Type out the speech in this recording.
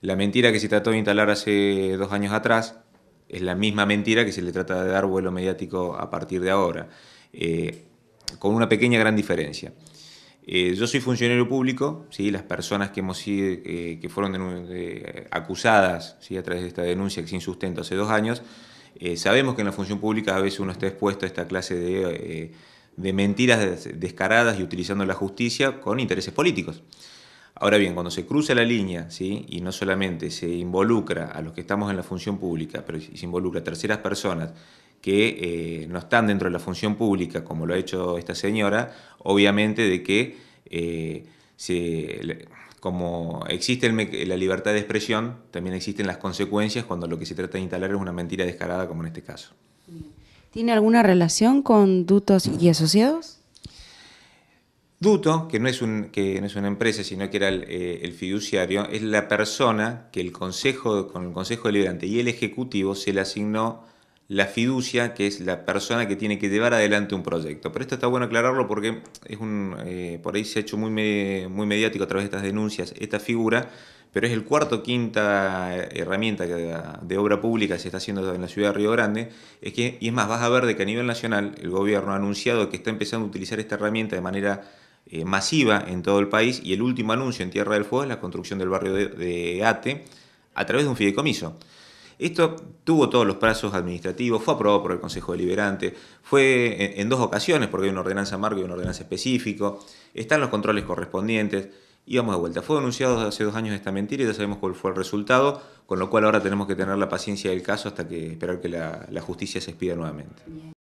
La mentira que se trató de instalar hace dos años atrás es la misma mentira que se le trata de dar vuelo mediático a partir de ahora, eh, con una pequeña gran diferencia. Eh, yo soy funcionario público, ¿sí? las personas que, eh, que fueron acusadas ¿sí? a través de esta denuncia que sin sustento hace dos años, sabemos que en la función pública a veces uno está expuesto a esta clase de mentiras descaradas y utilizando la justicia con intereses políticos. Ahora bien, cuando se cruza la línea ¿sí? y no solamente se involucra a los que estamos en la función pública, pero se involucra a terceras personas que eh, no están dentro de la función pública, como lo ha hecho esta señora, obviamente de que eh, como existe la libertad de expresión, también existen las consecuencias cuando lo que se trata de instalar es una mentira descarada, como en este caso. ¿Tiene alguna relación con Dutos y Asociados? Duto, que no, es un, que es una empresa, sino que era eh, el, fiduciario, es la persona que el consejo, con el Consejo Deliberante y el Ejecutivo se le asignó la fiducia, que es la persona que tiene que llevar adelante un proyecto. Pero esto está bueno aclararlo porque es un, eh, por ahí se ha hecho muy, muy mediático a través de estas denuncias esta figura, pero es el cuarto quinta herramienta de obra pública que se está haciendo en la ciudad de Río Grande, es que, y es más, vas a ver de que a nivel nacional el gobierno ha anunciado que está empezando a utilizar esta herramienta de manera eh, masiva en todo el país y el último anuncio en Tierra del Fuego es la construcción del barrio de, Ate a través de un fideicomiso. Esto tuvo todos los plazos administrativos, fue aprobado por el Consejo Deliberante, fue en, dos ocasiones, porque hay una ordenanza marco y una ordenanza específica, están los controles correspondientes, y vamos de vuelta. Fue anunciado hace dos años esta mentira y ya sabemos cuál fue el resultado, con lo cual ahora tenemos que tener la paciencia del caso hasta que esperar que la, la justicia se expida nuevamente.